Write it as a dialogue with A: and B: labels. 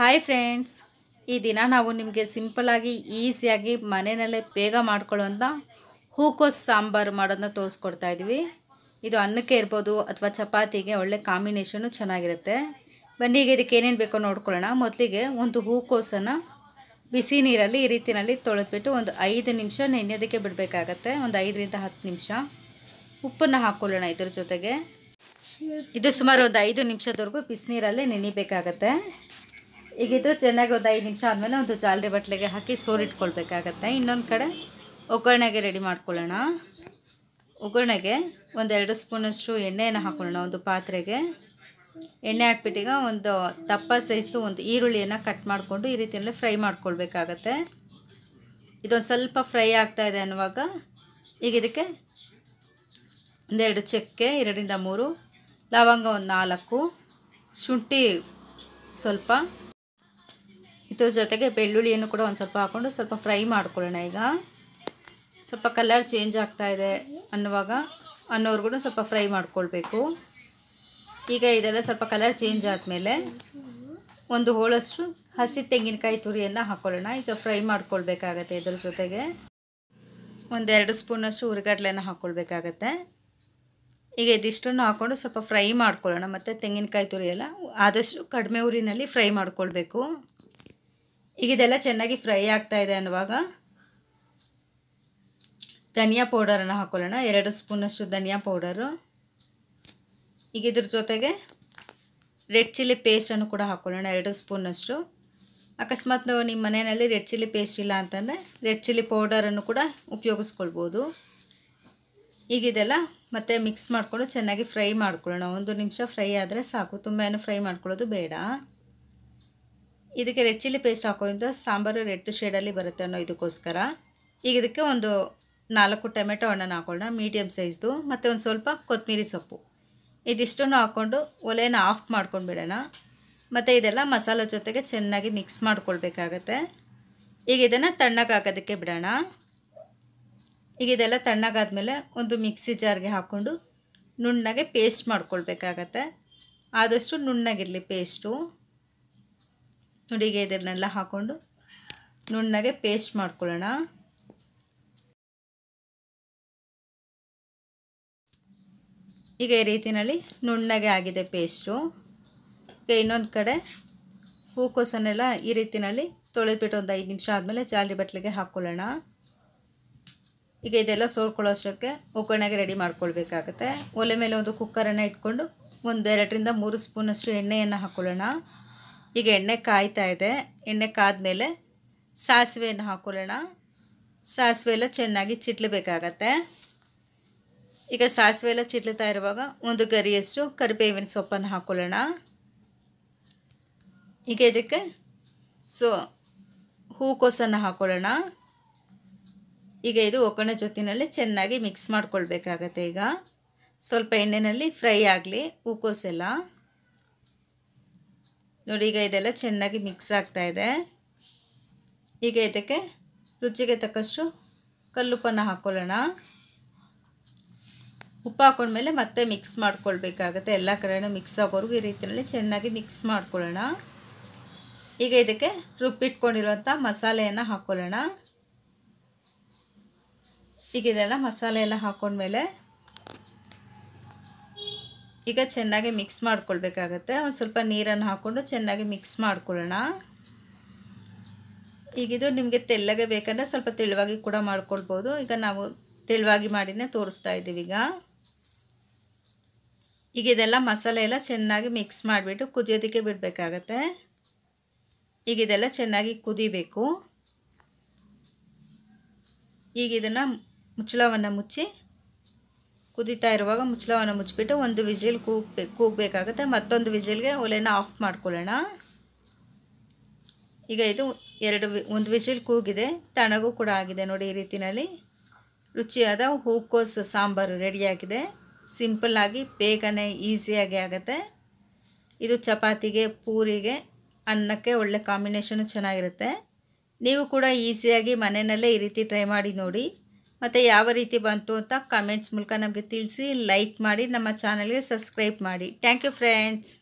A: hi friends ಈ ದಿನ ನಾವು ನಿಮಗೆ ಸಿಂಪಲಾಗಿ ಈಸಿಯಾಗಿ ಮನೆಯಲ್ಲೇ ಬೇಗ ಮಾಡ್ಕೊಳ್ಳೋಂಥ ಹೂಕೋಸ್ ಸಾಂಬಾರು ಮಾಡೋದನ್ನ ತೋರಿಸ್ಕೊಡ್ತಾ ಇದ್ದೀವಿ ಇದು ಅನ್ನಕ್ಕೆ ಇರ್ಬೋದು ಅಥವಾ ಚಪಾತಿಗೆ ಒಳ್ಳೆ ಕಾಂಬಿನೇಷನು ಚೆನ್ನಾಗಿರುತ್ತೆ ಬನ್ನಿ ಈಗ ಇದಕ್ಕೆ ಏನೇನು ಬೇಕೋ ನೋಡ್ಕೊಳ್ಳೋಣ ಮೊದಲಿಗೆ ಒಂದು ಹೂಕೋಸನ್ನು ಬಿಸಿ ನೀರಲ್ಲಿ ಈ ರೀತಿಯಲ್ಲಿ ತೊಳೆದ್ಬಿಟ್ಟು ಒಂದು ಐದು ನಿಮಿಷ ನೆನೆಯೋದಕ್ಕೆ ಬಿಡಬೇಕಾಗತ್ತೆ ಒಂದು ಐದರಿಂದ ಹತ್ತು ನಿಮಿಷ ಉಪ್ಪನ್ನು ಹಾಕ್ಕೊಳ್ಳೋಣ ಇದ್ರ ಜೊತೆಗೆ ಇದು ಸುಮಾರು ಒಂದು ಐದು ನಿಮಿಷದವರೆಗೂ ಬಿಸಿನೀರಲ್ಲೇ ನೆನೀಬೇಕಾಗತ್ತೆ ಈಗಿದ್ದು ಚೆನ್ನಾಗಿ ಒಂದು ಐದು ನಿಮಿಷ ಆದಮೇಲೆ ಒಂದು ಜಾಲರಿ ಬಟ್ಲೆಗೆ ಹಾಕಿ ಸೋರಿಟ್ಕೊಳ್ಬೇಕಾಗತ್ತೆ ಇನ್ನೊಂದು ಕಡೆ ಒಗ್ಗರಣೆಗೆ ರೆಡಿ ಮಾಡ್ಕೊಳ್ಳೋಣ ಒಗ್ಗರಣೆಗೆ ಒಂದೆರಡು ಸ್ಪೂನಷ್ಟು ಎಣ್ಣೆಯನ್ನು ಹಾಕೊಳ್ಳೋಣ ಒಂದು ಪಾತ್ರೆಗೆ ಎಣ್ಣೆ ಹಾಕ್ಬಿಟ್ಟಿಗೆ ಒಂದು ದಪ್ಪ ಸೈಜು ಒಂದು ಈರುಳ್ಳಿಯನ್ನು ಕಟ್ ಮಾಡಿಕೊಂಡು ಈ ರೀತಿಯಲ್ಲಿ ಫ್ರೈ ಮಾಡ್ಕೊಳ್ಬೇಕಾಗತ್ತೆ ಇದೊಂದು ಸ್ವಲ್ಪ ಫ್ರೈ ಆಗ್ತಾಯಿದೆ ಅನ್ನುವಾಗ ಈಗ ಇದಕ್ಕೆ ಒಂದೆರಡು ಚಕ್ಕೆ ಎರಡರಿಂದ ಮೂರು ಲವಂಗ ಒಂದು ನಾಲ್ಕು ಶುಂಠಿ ಸ್ವಲ್ಪ ಇದ್ರ ಜೊತೆಗೆ ಬೆಳ್ಳುಳ್ಳಿಯನ್ನು ಕೂಡ ಒಂದು ಸ್ವಲ್ಪ ಹಾಕ್ಕೊಂಡು ಸ್ವಲ್ಪ ಫ್ರೈ ಮಾಡ್ಕೊಳ್ಳೋಣ ಈಗ ಸ್ವಲ್ಪ ಕಲರ್ ಚೇಂಜ್ ಆಗ್ತಾ ಇದೆ ಅನ್ನುವಾಗ ಕೂಡ ಸ್ವಲ್ಪ ಫ್ರೈ ಮಾಡ್ಕೊಳ್ಬೇಕು ಈಗ ಇದೆಲ್ಲ ಸ್ವಲ್ಪ ಕಲರ್ ಚೇಂಜ್ ಆದಮೇಲೆ ಒಂದು ಹೋಳಷ್ಟು ಹಸಿ ತೆಂಗಿನಕಾಯಿ ತುರಿಯನ್ನು ಹಾಕ್ಕೊಳ್ಳೋಣ ಈಗ ಫ್ರೈ ಮಾಡ್ಕೊಳ್ಬೇಕಾಗತ್ತೆ ಇದ್ರ ಜೊತೆಗೆ ಒಂದೆರಡು ಸ್ಪೂನಷ್ಟು ಹುರಿಗಡ್ಲೆನ ಹಾಕ್ಕೊಳ್ಬೇಕಾಗತ್ತೆ ಈಗ ಇದಿಷ್ಟನ್ನು ಹಾಕ್ಕೊಂಡು ಸ್ವಲ್ಪ ಫ್ರೈ ಮಾಡ್ಕೊಳ್ಳೋಣ ಮತ್ತು ತೆಂಗಿನಕಾಯಿ ತುರಿ ಆದಷ್ಟು ಕಡಿಮೆ ಉರಿನಲ್ಲಿ ಫ್ರೈ ಮಾಡ್ಕೊಳ್ಬೇಕು ಈಗ ಇದೆಲ್ಲ ಚೆನ್ನಾಗಿ ಫ್ರೈ ಆಗ್ತಾ ಇದೆ ಅನ್ನುವಾಗ ಧನಿಯಾ ಪೌಡರನ್ನು ಹಾಕೊಳ್ಳೋಣ ಎರಡು ಸ್ಪೂನಷ್ಟು ಧನಿಯಾ ಪೌಡರು ಈಗ ಇದ್ರ ಜೊತೆಗೆ ರೆಡ್ ಚಿಲ್ಲಿ ಪೇಸ್ಟನ್ನು ಕೂಡ ಹಾಕ್ಕೊಳ್ಳೋಣ ಎರಡು ಸ್ಪೂನಷ್ಟು ಅಕಸ್ಮಾತ್ ನಾವು ನಿಮ್ಮ ಮನೆಯಲ್ಲಿ ರೆಡ್ ಚಿಲ್ಲಿ ಪೇಸ್ಟ್ ಇಲ್ಲ ಅಂತಂದರೆ ರೆಡ್ ಚಿಲ್ಲಿ ಪೌಡರನ್ನು ಕೂಡ ಉಪಯೋಗಿಸ್ಕೊಳ್ಬೋದು ಈಗ ಇದೆಲ್ಲ ಮತ್ತೆ ಮಿಕ್ಸ್ ಮಾಡಿಕೊಂಡು ಚೆನ್ನಾಗಿ ಫ್ರೈ ಮಾಡ್ಕೊಳ್ಳೋಣ ಒಂದು ನಿಮಿಷ ಫ್ರೈ ಆದರೆ ಸಾಕು ತುಂಬಾ ಫ್ರೈ ಮಾಡ್ಕೊಳ್ಳೋದು ಬೇಡ ಇದಕ್ಕೆ ರೆಡ್ ಚಿಲ್ಲಿ ಪೇಸ್ಟ್ ಹಾಕೋದ್ರಿಂದ ಸಾಂಬಾರು ರೆಡ್ ಶೇಡಲ್ಲಿ ಬರುತ್ತೆ ಅನ್ನೋ ಇದಕ್ಕೋಸ್ಕರ ಈಗ ಇದಕ್ಕೆ ಒಂದು ನಾಲ್ಕು ಟೊಮೆಟೊ ಹಣ್ಣನ್ನು ಹಾಕೊಳ್ಳೋಣ ಮೀಡಿಯಮ್ ಸೈಜ್ದು ಮತ್ತು ಒಂದು ಸ್ವಲ್ಪ ಕೊತ್ತಂಬರಿ ಸೊಪ್ಪು ಇದಿಷ್ಟನ್ನು ಹಾಕ್ಕೊಂಡು ಒಲೆಯನ್ನು ಆಫ್ ಮಾಡ್ಕೊಂಡು ಬಿಡೋಣ ಮತ್ತು ಇದೆಲ್ಲ ಮಸಾಲೆ ಜೊತೆಗೆ ಚೆನ್ನಾಗಿ ಮಿಕ್ಸ್ ಮಾಡ್ಕೊಳ್ಬೇಕಾಗತ್ತೆ ಈಗ ಇದನ್ನು ಹಾಕೋದಕ್ಕೆ ಬಿಡೋಣ ಈಗ ಇದೆಲ್ಲ ತಣ್ಣಗಾದ್ಮೇಲೆ ಒಂದು ಮಿಕ್ಸಿ ಜಾರ್ಗೆ ಹಾಕ್ಕೊಂಡು ನುಣ್ಣಗೆ ಪೇಸ್ಟ್ ಮಾಡ್ಕೊಳ್ಬೇಕಾಗತ್ತೆ ಆದಷ್ಟು ನುಣ್ಣಗಿರಲಿ ಪೇಸ್ಟು ನುಡಿಗೆ ಇದನ್ನೆಲ್ಲ ಹಾಕ್ಕೊಂಡು ನುಣ್ಣಗೆ ಪೇಸ್ಟ್ ಮಾಡ್ಕೊಳ್ಳೋಣ ಈಗ ಈ ರೀತಿಯಲ್ಲಿ ನುಣ್ಣಗೆ ಆಗಿದೆ ಪೇಸ್ಟು ಈಗ ಇನ್ನೊಂದು ಕಡೆ ಹೂಕೋಸನ್ನೆಲ್ಲ ಈ ರೀತಿಯಲ್ಲಿ ತೊಳೆದ್ಬಿಟ್ಟು ಒಂದು ಐದು ನಿಮಿಷ ಆದಮೇಲೆ ಜಾಲಿ ಬಟ್ಲಿಗೆ ಹಾಕ್ಕೊಳ್ಳೋಣ ಈಗ ಇದೆಲ್ಲ ಸೋರ್ಕೊಳ್ಳೋ ಅಷ್ಟಕ್ಕೆ ಒಗ್ಗರಣೆಗೆ ರೆಡಿ ಮಾಡ್ಕೊಳ್ಬೇಕಾಗತ್ತೆ ಒಲೆ ಮೇಲೆ ಒಂದು ಕುಕ್ಕರನ್ನು ಇಟ್ಕೊಂಡು ಎರಡರಿಂದ ಮೂರು ಸ್ಪೂನಷ್ಟು ಎಣ್ಣೆಯನ್ನು ಹಾಕ್ಕೊಳ್ಳೋಣ ಈಗ ಎಣ್ಣೆ ಕಾಯ್ತಾ ಇದೆ ಎಣ್ಣೆ ಕಾದ್ಮೇಲೆ ಸಾಸಿವೆಯನ್ನು ಹಾಕೊಳ್ಳೋಣ ಸಾಸಿವೆ ಎಲ್ಲ ಚೆನ್ನಾಗಿ ಚಿಟ್ಲಬೇಕಾಗತ್ತೆ ಈಗ ಸಾಸಿವೆ ಎಲ್ಲ ಚಿಟ್ಲುತ್ತಾ ಇರುವಾಗ ಒಂದು ಗರಿಯಷ್ಟು ಕರಿಬೇವಿನ ಸೊಪ್ಪನ್ನು ಹಾಕೊಳ್ಳೋಣ ಈಗ ಇದಕ್ಕೆ ಸೊ ಹೂಕೋಸನ್ನು ಹಾಕೊಳ್ಳೋಣ ಈಗ ಇದು ಒಗ್ಗರಣೆ ಜೊತೆಯಲ್ಲಿ ಚೆನ್ನಾಗಿ ಮಿಕ್ಸ್ ಮಾಡ್ಕೊಳ್ಬೇಕಾಗತ್ತೆ ಈಗ ಸ್ವಲ್ಪ ಎಣ್ಣೆಯಲ್ಲಿ ಫ್ರೈ ಆಗಲಿ ಹೂಕೋಸೆಲ್ಲ ನೋಡಿ ಈಗ ಇದೆಲ್ಲ ಚೆನ್ನಾಗಿ ಮಿಕ್ಸ್ ಆಗ್ತಾ ಇದೆ ಈಗ ಇದಕ್ಕೆ ರುಚಿಗೆ ತಕ್ಕಷ್ಟು ಕಲ್ಲುಪ್ಪನ್ನು ಹಾಕ್ಕೊಳ್ಳೋಣ ಉಪ್ಪು ಹಾಕ್ಕೊಂಡ್ಮೇಲೆ ಮತ್ತೆ ಮಿಕ್ಸ್ ಮಾಡ್ಕೊಳ್ಬೇಕಾಗತ್ತೆ ಎಲ್ಲ ಕಡೆಯೂ ಮಿಕ್ಸ್ ಆಗೋರ್ಗು ಈ ರೀತಿಯಲ್ಲಿ ಚೆನ್ನಾಗಿ ಮಿಕ್ಸ್ ಮಾಡ್ಕೊಳ್ಳೋಣ ಈಗ ಇದಕ್ಕೆ ರುಬ್ಬಿಟ್ಕೊಂಡಿರುವಂಥ ಮಸಾಲೆಯನ್ನು ಹಾಕ್ಕೊಳ್ಳೋಣ ಈಗ ಇದೆಲ್ಲ ಮಸಾಲೆ ಎಲ್ಲ ಹಾಕೊಂಡ್ಮೇಲೆ ಈಗ ಚೆನ್ನಾಗಿ ಮಿಕ್ಸ್ ಮಾಡ್ಕೊಳ್ಬೇಕಾಗತ್ತೆ ಒಂದು ಸ್ವಲ್ಪ ನೀರನ್ನು ಹಾಕ್ಕೊಂಡು ಚೆನ್ನಾಗಿ ಮಿಕ್ಸ್ ಮಾಡ್ಕೊಳ್ಳೋಣ ಈಗಿದು ನಿಮಗೆ ತೆಳ್ಳಗೆ ಬೇಕಂದರೆ ಸ್ವಲ್ಪ ತೆಳುವಾಗಿ ಕೂಡ ಮಾಡ್ಕೊಳ್ಬೋದು ಈಗ ನಾವು ತೆಳುವಾಗಿ ಮಾಡಿನೇ ತೋರಿಸ್ತಾ ಇದ್ದೀವಿ ಈಗ ಈಗ ಇದೆಲ್ಲ ಮಸಾಲೆ ಎಲ್ಲ ಚೆನ್ನಾಗಿ ಮಿಕ್ಸ್ ಮಾಡಿಬಿಟ್ಟು ಕುದಿಯೋದಕ್ಕೆ ಬಿಡಬೇಕಾಗತ್ತೆ ಈಗ ಇದೆಲ್ಲ ಚೆನ್ನಾಗಿ ಕುದಿಬೇಕು ಈಗ ಇದನ್ನು ಮುಚ್ಚಳವನ್ನು ಮುಚ್ಚಿ ಕುದೀತಾ ಇರುವಾಗ ಮುಚ್ಚಳವನ್ನು ಮುಚ್ಚಿಬಿಟ್ಟು ಒಂದು ವಿಜಿಲ್ ಕೂಗ್ಬೇಕು ಕೂಗಬೇಕಾಗುತ್ತೆ ಮತ್ತೊಂದು ವಿಜಿಲ್ಗೆ ಒಲೆನ ಆಫ್ ಮಾಡ್ಕೊಳ್ಳೋಣ ಈಗ ಇದು ಎರಡು ಒಂದು ವಿಜಿಲ್ ಕೂಗಿದೆ ತಣಗೂ ಕೂಡ ಆಗಿದೆ ನೋಡಿ ಈ ರೀತಿಯಲ್ಲಿ ರುಚಿಯಾದ ಹೂಕೋಸ್ ಸಾಂಬಾರು ರೆಡಿಯಾಗಿದೆ ಸಿಂಪಲ್ಲಾಗಿ ಬೇಗನೆ ಈಸಿಯಾಗಿ ಆಗುತ್ತೆ ಇದು ಚಪಾತಿಗೆ ಪೂರಿಗೆ ಅನ್ನಕ್ಕೆ ಒಳ್ಳೆ ಕಾಂಬಿನೇಷನು ಚೆನ್ನಾಗಿರುತ್ತೆ ನೀವು ಕೂಡ ಈಸಿಯಾಗಿ ಮನೆಯಲ್ಲೇ ಈ ರೀತಿ ಟ್ರೈ ಮಾಡಿ ನೋಡಿ ಮತ್ತು ಯಾವ ರೀತಿ ಬಂತು ಅಂತ ಕಾಮೆಂಟ್ಸ್ ಮೂಲಕ ನಮಗೆ ತಿಳಿಸಿ ಲೈಕ್ ಮಾಡಿ ನಮ್ಮ ಚಾನಲ್ಗೆ ಸಬ್ಸ್ಕ್ರೈಬ್ ಮಾಡಿ ಥ್ಯಾಂಕ್ ಯು ಫ್ರೆಂಡ್ಸ್